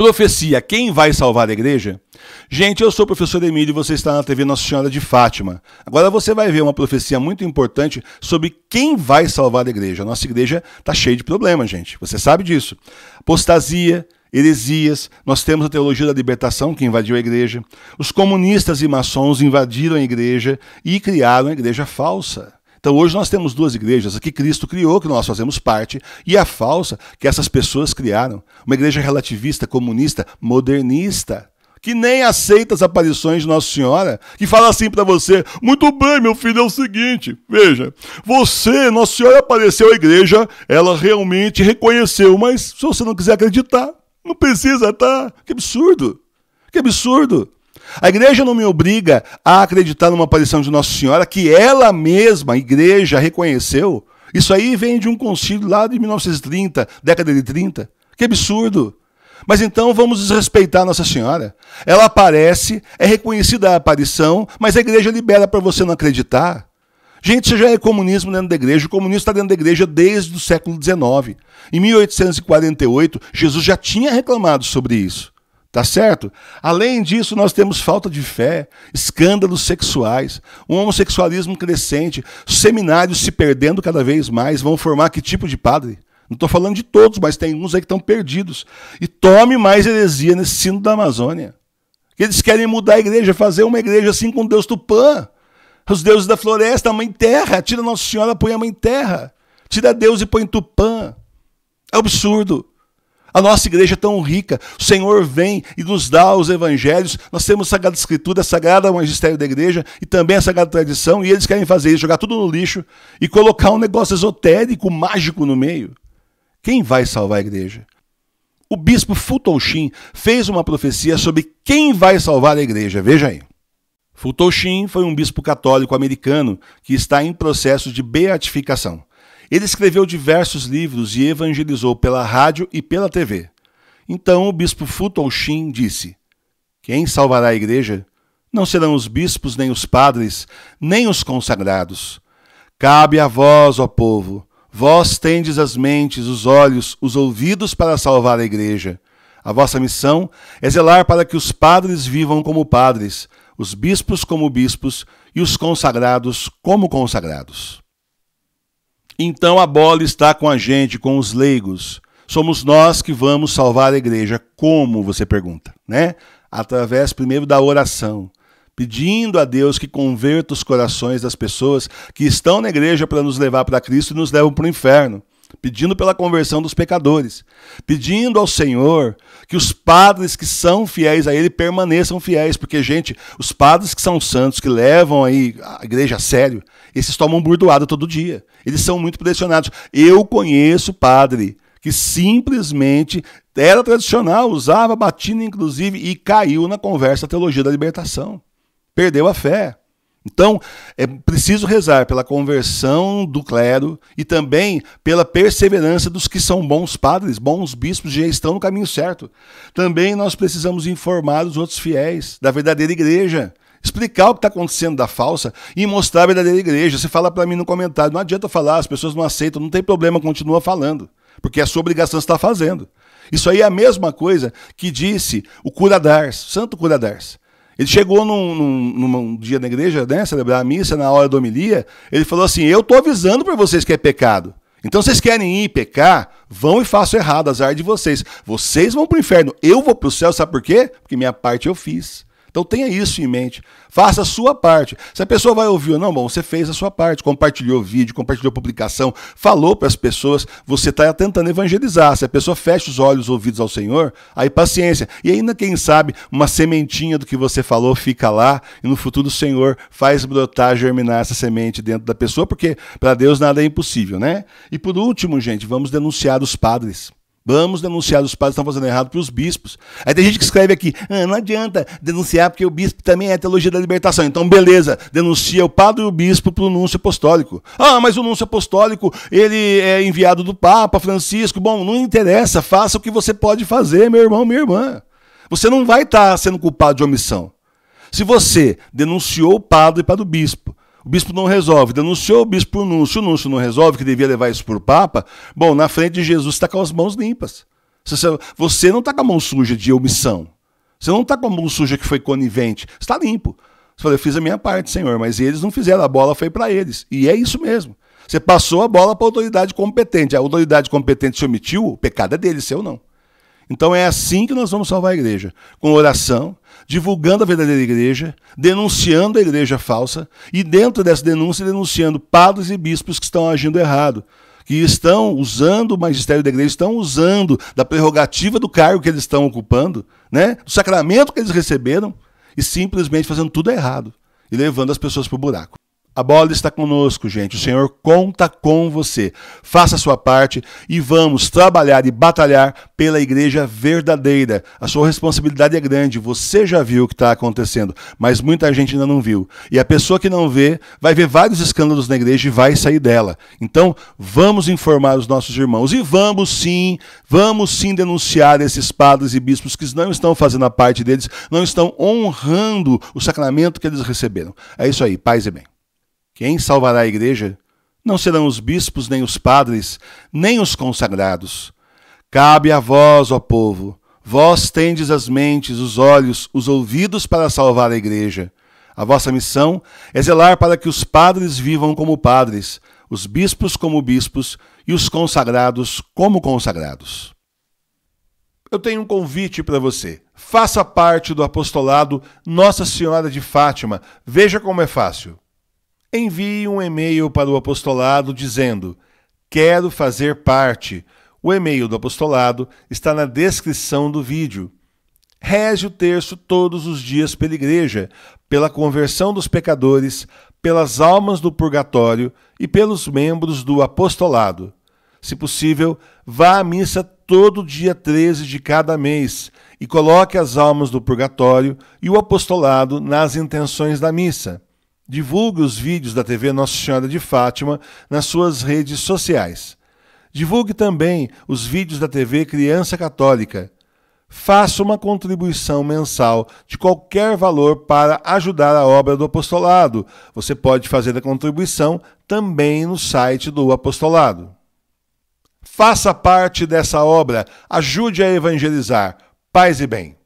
Profecia, quem vai salvar a igreja? Gente, eu sou o professor Emílio e você está na TV Nossa Senhora de Fátima. Agora você vai ver uma profecia muito importante sobre quem vai salvar a igreja. A nossa igreja está cheia de problemas, gente. Você sabe disso. Apostasia, heresias, nós temos a teologia da libertação que invadiu a igreja. Os comunistas e maçons invadiram a igreja e criaram a igreja falsa. Então hoje nós temos duas igrejas, a que Cristo criou, que nós fazemos parte, e a falsa, que essas pessoas criaram. Uma igreja relativista, comunista, modernista, que nem aceita as aparições de Nossa Senhora, que fala assim para você: muito bem, meu filho, é o seguinte, veja, você, Nossa Senhora apareceu à igreja, ela realmente reconheceu, mas se você não quiser acreditar, não precisa, tá? Que absurdo! Que absurdo! A igreja não me obriga a acreditar numa aparição de Nossa Senhora que ela mesma, a igreja, reconheceu. Isso aí vem de um concílio lá de 1930, década de 30. Que absurdo! Mas então vamos desrespeitar Nossa Senhora. Ela aparece, é reconhecida a aparição, mas a igreja libera para você não acreditar. Gente, isso já é comunismo dentro da igreja. O comunismo está dentro da igreja desde o século XIX. Em 1848, Jesus já tinha reclamado sobre isso. Tá certo? Além disso, nós temos falta de fé, escândalos sexuais, um homossexualismo crescente, seminários se perdendo cada vez mais, vão formar que tipo de padre? Não estou falando de todos, mas tem uns aí que estão perdidos. E tome mais heresia nesse sino da Amazônia. Eles querem mudar a igreja, fazer uma igreja assim com Deus Tupã. Os deuses da floresta, a Mãe Terra. Tira Nossa Senhora, põe a Mãe Terra. Tira Deus e põe Tupã. É absurdo. A nossa igreja é tão rica, o Senhor vem e nos dá os evangelhos. Nós temos a Sagrada Escritura, a Sagrada Magistério da Igreja e também a Sagrada Tradição, e eles querem fazer isso, jogar tudo no lixo e colocar um negócio esotérico, mágico no meio. Quem vai salvar a igreja? O bispo Sheen fez uma profecia sobre quem vai salvar a igreja. Veja aí. Sheen foi um bispo católico americano que está em processo de beatificação. Ele escreveu diversos livros e evangelizou pela rádio e pela TV. Então o bispo Futon Shin disse: Quem salvará a igreja? Não serão os bispos, nem os padres, nem os consagrados. Cabe a vós, ó povo, vós tendes as mentes, os olhos, os ouvidos para salvar a igreja. A vossa missão é zelar para que os padres vivam como padres, os bispos como bispos e os consagrados como consagrados. Então a bola está com a gente, com os leigos. Somos nós que vamos salvar a igreja. Como você pergunta, né? Através primeiro da oração, pedindo a Deus que converta os corações das pessoas que estão na igreja para nos levar para Cristo e nos levam para o inferno pedindo pela conversão dos pecadores, pedindo ao Senhor que os padres que são fiéis a Ele permaneçam fiéis, porque, gente, os padres que são santos, que levam aí a igreja a sério, esses tomam burdoada todo dia. Eles são muito pressionados. Eu conheço padre que simplesmente era tradicional, usava batina inclusive, e caiu na conversa teologia da libertação. Perdeu a fé. Então, é preciso rezar pela conversão do clero e também pela perseverança dos que são bons padres, bons bispos, já estão no caminho certo. Também nós precisamos informar os outros fiéis da verdadeira igreja, explicar o que está acontecendo da falsa e mostrar a verdadeira igreja. Você fala para mim no comentário, não adianta falar, as pessoas não aceitam, não tem problema, continua falando, porque é a sua obrigação está fazendo. Isso aí é a mesma coisa que disse o Curadars, Santo Curadars. Ele chegou num, num, num dia na igreja, né, celebrar a missa, na hora da homilia, ele falou assim: Eu estou avisando para vocês que é pecado. Então vocês querem ir pecar? Vão e façam errado, azar de vocês. Vocês vão para o inferno, eu vou para o céu, sabe por quê? Porque minha parte eu fiz. Então tenha isso em mente. Faça a sua parte. Se a pessoa vai ouvir ou não, bom, você fez a sua parte, compartilhou o vídeo, compartilhou a publicação, falou para as pessoas, você está tentando evangelizar. Se a pessoa fecha os olhos, ouvidos ao Senhor, aí paciência. E ainda, quem sabe, uma sementinha do que você falou fica lá e no futuro o Senhor faz brotar, germinar essa semente dentro da pessoa, porque para Deus nada é impossível, né? E por último, gente, vamos denunciar os padres. Vamos denunciar os padres que estão fazendo errado para os bispos. Aí tem gente que escreve aqui, ah, não adianta denunciar porque o bispo também é teologia da libertação. Então, beleza, denuncia o padre e o bispo para o núncio apostólico. Ah, mas o nuncio apostólico, ele é enviado do Papa Francisco. Bom, não interessa, faça o que você pode fazer, meu irmão, minha irmã. Você não vai estar tá sendo culpado de omissão. Se você denunciou o padre para o bispo, o bispo não resolve. Denunciou o bispo Núncio. O Núncio não resolve, que devia levar isso para o Papa. Bom, na frente de Jesus está com as mãos limpas. Você não está com a mão suja de omissão. Você não está com a mão suja que foi conivente. Você está limpo. Você fala, eu fiz a minha parte, Senhor, mas eles não fizeram. A bola foi para eles. E é isso mesmo. Você passou a bola para a autoridade competente. A autoridade competente se omitiu, o pecado é deles, seu não. Então é assim que nós vamos salvar a igreja: com oração, divulgando a verdadeira igreja, denunciando a igreja falsa e, dentro dessa denúncia, denunciando padres e bispos que estão agindo errado. Que estão usando o magistério da igreja, estão usando da prerrogativa do cargo que eles estão ocupando, né? do sacramento que eles receberam, e simplesmente fazendo tudo errado e levando as pessoas para o buraco. A bola está conosco, gente. O Senhor conta com você. Faça a sua parte e vamos trabalhar e batalhar pela igreja verdadeira. A sua responsabilidade é grande. Você já viu o que está acontecendo, mas muita gente ainda não viu. E a pessoa que não vê vai ver vários escândalos na igreja e vai sair dela. Então, vamos informar os nossos irmãos e vamos sim, vamos sim denunciar esses padres e bispos que não estão fazendo a parte deles, não estão honrando o sacramento que eles receberam. É isso aí. Paz e bem. Quem salvará a igreja? Não serão os bispos, nem os padres, nem os consagrados. Cabe a vós, ó povo, vós tendes as mentes, os olhos, os ouvidos para salvar a igreja. A vossa missão é zelar para que os padres vivam como padres, os bispos como bispos e os consagrados como consagrados. Eu tenho um convite para você. Faça parte do apostolado Nossa Senhora de Fátima. Veja como é fácil. Envie um e-mail para o apostolado dizendo: Quero fazer parte. O e-mail do apostolado está na descrição do vídeo. Reze o terço todos os dias pela Igreja, pela conversão dos pecadores, pelas almas do purgatório e pelos membros do apostolado. Se possível, vá à missa todo dia 13 de cada mês e coloque as almas do purgatório e o apostolado nas intenções da missa. Divulgue os vídeos da TV Nossa Senhora de Fátima nas suas redes sociais. Divulgue também os vídeos da TV Criança Católica. Faça uma contribuição mensal de qualquer valor para ajudar a obra do apostolado. Você pode fazer a contribuição também no site do apostolado. Faça parte dessa obra, ajude a evangelizar. Paz e bem.